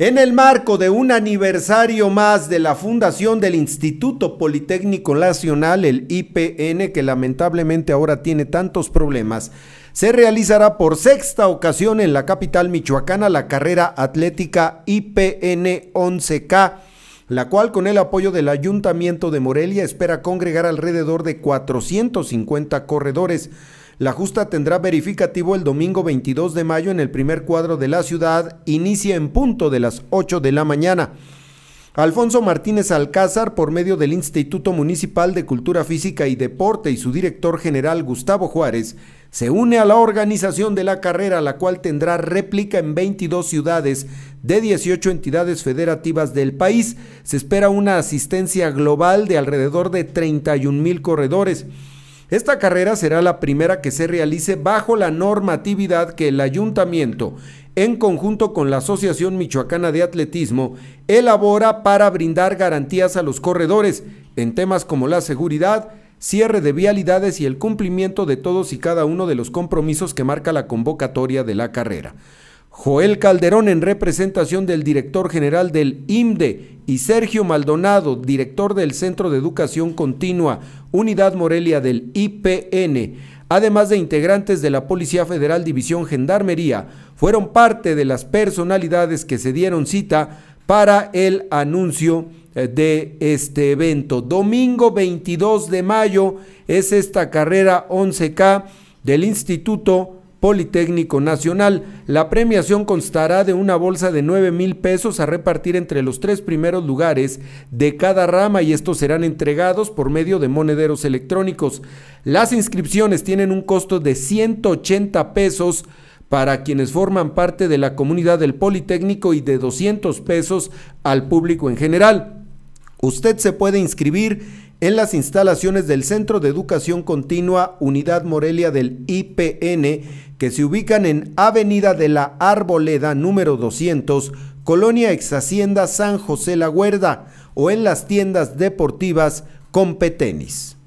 En el marco de un aniversario más de la fundación del Instituto Politécnico Nacional, el IPN, que lamentablemente ahora tiene tantos problemas, se realizará por sexta ocasión en la capital michoacana la carrera atlética IPN 11K, la cual con el apoyo del Ayuntamiento de Morelia espera congregar alrededor de 450 corredores la justa tendrá verificativo el domingo 22 de mayo en el primer cuadro de la ciudad. Inicia en punto de las 8 de la mañana. Alfonso Martínez Alcázar, por medio del Instituto Municipal de Cultura Física y Deporte y su director general Gustavo Juárez, se une a la organización de la carrera, la cual tendrá réplica en 22 ciudades de 18 entidades federativas del país. Se espera una asistencia global de alrededor de 31 mil corredores. Esta carrera será la primera que se realice bajo la normatividad que el ayuntamiento, en conjunto con la Asociación Michoacana de Atletismo, elabora para brindar garantías a los corredores en temas como la seguridad, cierre de vialidades y el cumplimiento de todos y cada uno de los compromisos que marca la convocatoria de la carrera. Joel Calderón, en representación del director general del IMDE, y Sergio Maldonado, director del Centro de Educación Continua, Unidad Morelia del IPN, además de integrantes de la Policía Federal División Gendarmería, fueron parte de las personalidades que se dieron cita para el anuncio eh, de este evento. Domingo 22 de mayo es esta carrera 11K del Instituto Politécnico Nacional. La premiación constará de una bolsa de 9 mil pesos a repartir entre los tres primeros lugares de cada rama y estos serán entregados por medio de monederos electrónicos. Las inscripciones tienen un costo de 180 pesos para quienes forman parte de la comunidad del Politécnico y de 200 pesos al público en general. Usted se puede inscribir en las instalaciones del Centro de Educación Continua Unidad Morelia del IPN, que se ubican en Avenida de la Arboleda número 200, Colonia Exhacienda San José La Huerda, o en las tiendas deportivas Competenis.